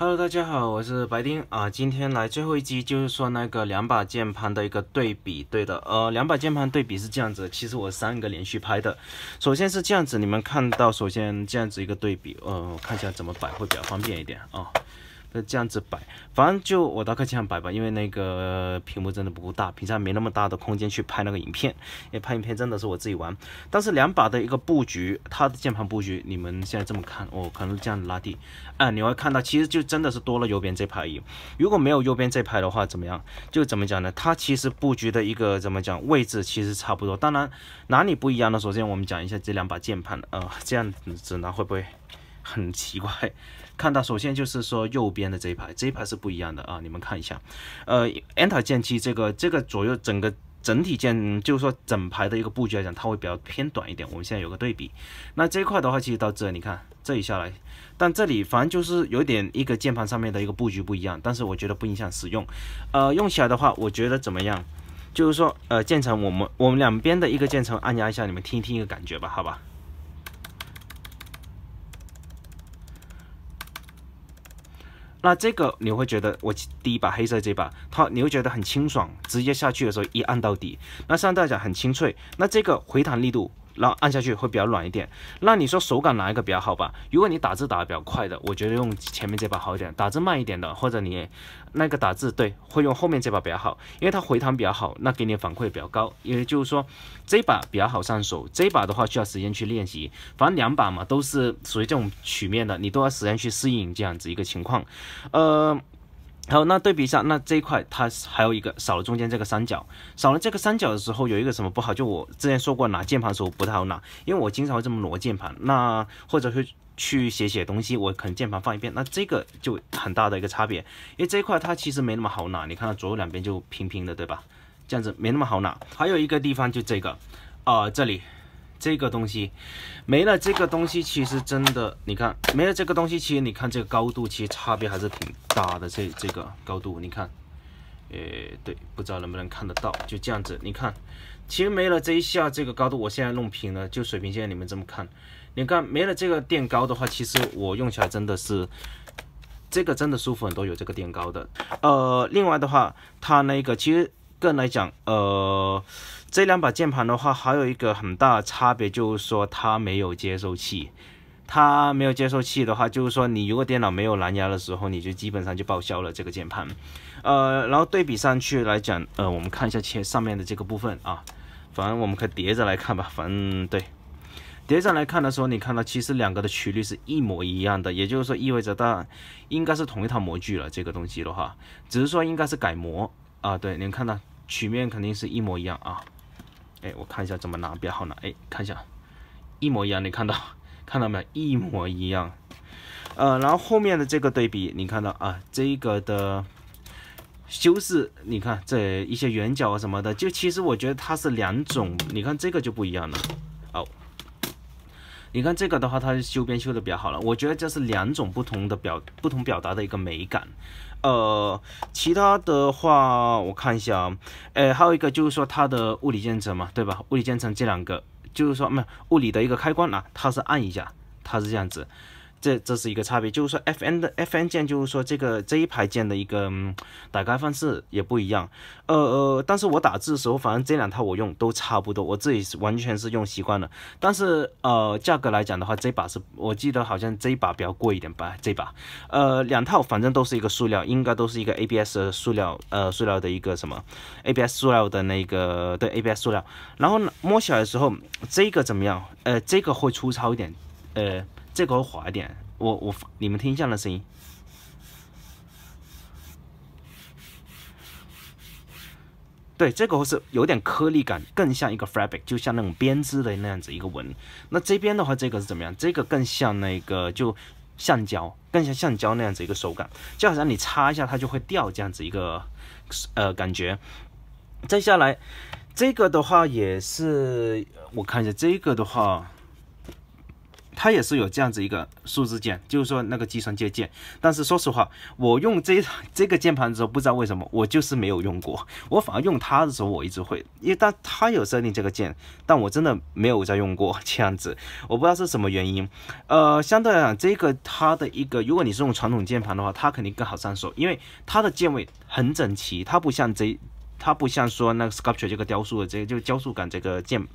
Hello，大家好，我是白丁啊。今天来最后一期，就是说那个两把键盘的一个对比，对的。呃，两把键盘对比是这样子，其实我三个连续拍的。首先是这样子，你们看到，首先这样子一个对比，呃，看一下怎么摆会比较方便一点啊。那这样子摆，反正就我大概这样摆吧，因为那个屏幕真的不够大，平常没那么大的空间去拍那个影片。因为拍影片真的是我自己玩，但是两把的一个布局，它的键盘布局，你们现在这么看，我可能这样拉地，啊，你会看到其实就真的是多了右边这排。而已。如果没有右边这排的话，怎么样？就怎么讲呢？它其实布局的一个怎么讲位置其实差不多。当然哪里不一样呢？首先我们讲一下这两把键盘，啊，这样子拿会不会很奇怪？看到，首先就是说右边的这一排，这一排是不一样的啊，你们看一下，呃，enter 键这个这个左右整个整体键，就是说整排的一个布局来讲，它会比较偏短一点。我们现在有个对比，那这一块的话，其实到这，你看这一下来，但这里反正就是有点一个键盘上面的一个布局不一样，但是我觉得不影响使用。呃，用起来的话，我觉得怎么样？就是说，呃，键程我们我们两边的一个键程，按压一下，你们听一听一个感觉吧，好吧？那这个你会觉得我第一把黑色这把，它你会觉得很清爽，直接下去的时候一按到底。那上大脚很清脆，那这个回弹力度。然后按下去会比较软一点。那你说手感哪一个比较好吧？如果你打字打的比较快的，我觉得用前面这把好一点；打字慢一点的，或者你那个打字对，会用后面这把比较好，因为它回弹比较好，那给你反馈也比较高。因为就是说这把比较好上手，这把的话需要时间去练习。反正两把嘛都是属于这种曲面的，你都要时间去适应这样子一个情况。呃。好，那对比一下，那这一块它还有一个少了中间这个三角，少了这个三角的时候有一个什么不好？就我之前说过拿键盘的时候不太好拿，因为我经常会这么挪键盘，那或者是去写写东西，我可能键盘放一边，那这个就很大的一个差别，因为这一块它其实没那么好拿，你看它左右两边就平平的，对吧？这样子没那么好拿。还有一个地方就这个，啊，这里。这个东西没了，这个东西其实真的，你看没了这个东西，其实你看这个高度其实差别还是挺大的。这这个高度，你看，诶，对，不知道能不能看得到，就这样子。你看，其实没了这一下这个高度，我现在弄平了，就水平线。你们这么看，你看没了这个垫高的话，其实我用起来真的是这个真的舒服很多。有这个垫高的，呃，另外的话，它那个其实。个人来讲，呃，这两把键盘的话，还有一个很大的差别，就是说它没有接收器。它没有接收器的话，就是说你如果电脑没有蓝牙的时候，你就基本上就报销了这个键盘。呃，然后对比上去来讲，呃，我们看一下前上面的这个部分啊，反正我们可以叠着来看吧，反正对，叠上来看的时候，你看到其实两个的曲率是一模一样的，也就是说意味着它应该是同一套模具了，这个东西的话，只是说应该是改模。啊，对，你看到曲面肯定是一模一样啊。哎，我看一下怎么拿比较好拿。哎，看一下，一模一样，你看到看到没有？一模一样。呃，然后后面的这个对比，你看到啊，这个的修饰，你看这一些圆角啊什么的，就其实我觉得它是两种。你看这个就不一样了。哦。你看这个的话，它修边修的比较好了，我觉得这是两种不同的表、不同表达的一个美感。呃，其他的话我看一下啊，哎，还有一个就是说它的物理键程嘛，对吧？物理键程这两个就是说没物理的一个开关啊，它是按一下，它是这样子。这这是一个差别，就是说 FN 的 FN 键，就是说这个这一排键的一个打开方式也不一样。呃呃，但是我打字的时候，反正这两套我用都差不多，我自己是完全是用习惯了。但是呃，价格来讲的话，这把是我记得好像这一把比较贵一点吧，这把。呃，两套反正都是一个塑料，应该都是一个 ABS 塑料，呃，塑料的一个什么 ABS 塑料的那个对 ABS 塑料。然后摸起来的时候，这个怎么样？呃，这个会粗糙一点，呃。这个会滑一点，我我你们听一下那声音。对，这个是有点颗粒感，更像一个 fabric，就像那种编织的那样子一个纹。那这边的话，这个是怎么样？这个更像那个就橡胶，更像橡胶那样子一个手感，就好像你擦一下它就会掉这样子一个呃感觉。再下来，这个的话也是，我看一下这个的话。它也是有这样子一个数字键，就是说那个计算机键。但是说实话，我用这这个键盘的时候，不知道为什么我就是没有用过。我反而用它的时候，我一直会，因为它它有设定这个键，但我真的没有在用过这样子。我不知道是什么原因。呃，相对来讲，这个它的一个，如果你是用传统键盘的话，它肯定更好上手，因为它的键位很整齐，它不像这。它不像说那个 sculpture 这个雕塑的，这个就雕塑感这个键，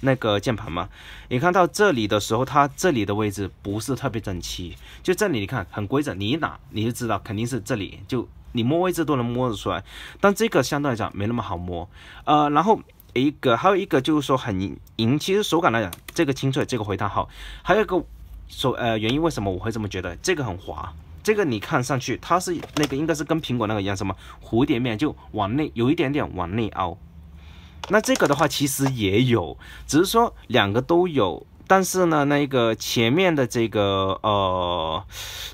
那个键盘嘛。你看到这里的时候，它这里的位置不是特别整齐，就这里你看很规整，你一拿你就知道肯定是这里，就你摸位置都能摸得出来。但这个相对来讲没那么好摸。呃，然后一个还有一个就是说很银，其实手感来讲，这个清脆，这个回弹好。还有一个手呃原因为什么我会这么觉得？这个很滑。这个你看上去，它是那个，应该是跟苹果那个一样，什么蝴蝶面就往内有一点点往内凹。那这个的话其实也有，只是说两个都有，但是呢，那个前面的这个呃，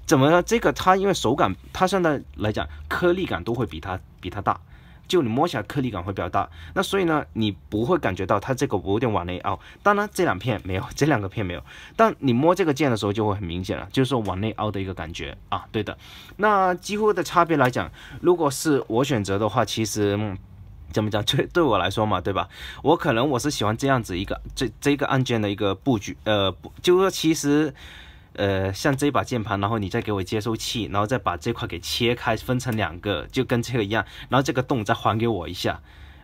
怎么呢？这个它因为手感，它现在来讲颗粒感都会比它比它大。就你摸起来颗粒感会比较大，那所以呢，你不会感觉到它这个有点往内凹。当然，这两片没有，这两个片没有。但你摸这个键的时候就会很明显了，就是说往内凹的一个感觉啊，对的。那几乎的差别来讲，如果是我选择的话，其实怎么讲，对对我来说嘛，对吧？我可能我是喜欢这样子一个这这个按键的一个布局，呃，就是说其实。呃，像这一把键盘，然后你再给我接收器，然后再把这块给切开，分成两个，就跟这个一样。然后这个洞再还给我一下。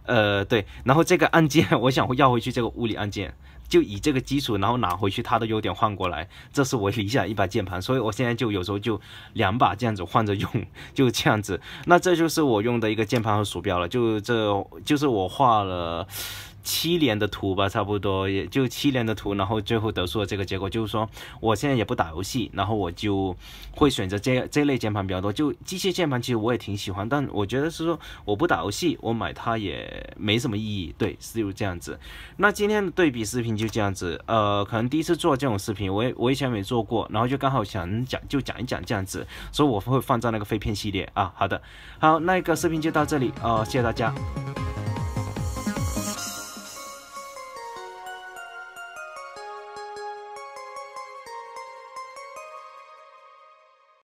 呃，对，然后这个按键，我想要回去这个物理按键，就以这个基础，然后拿回去，它的优点换过来，这是我理想一把键盘。所以我现在就有时候就两把这样子换着用，就这样子。那这就是我用的一个键盘和鼠标了，就这就是我画了。七年的图吧，差不多也就七年的图，然后最后得出了这个结果，就是说我现在也不打游戏，然后我就会选择这这类键盘比较多，就机械键盘其实我也挺喜欢，但我觉得是说我不打游戏，我买它也没什么意义，对，是这样子。那今天的对比视频就这样子，呃，可能第一次做这种视频，我也我以前没做过，然后就刚好想讲就讲一讲这样子，所以我会放在那个飞片系列啊。好的，好，那一个视频就到这里哦，谢谢大家。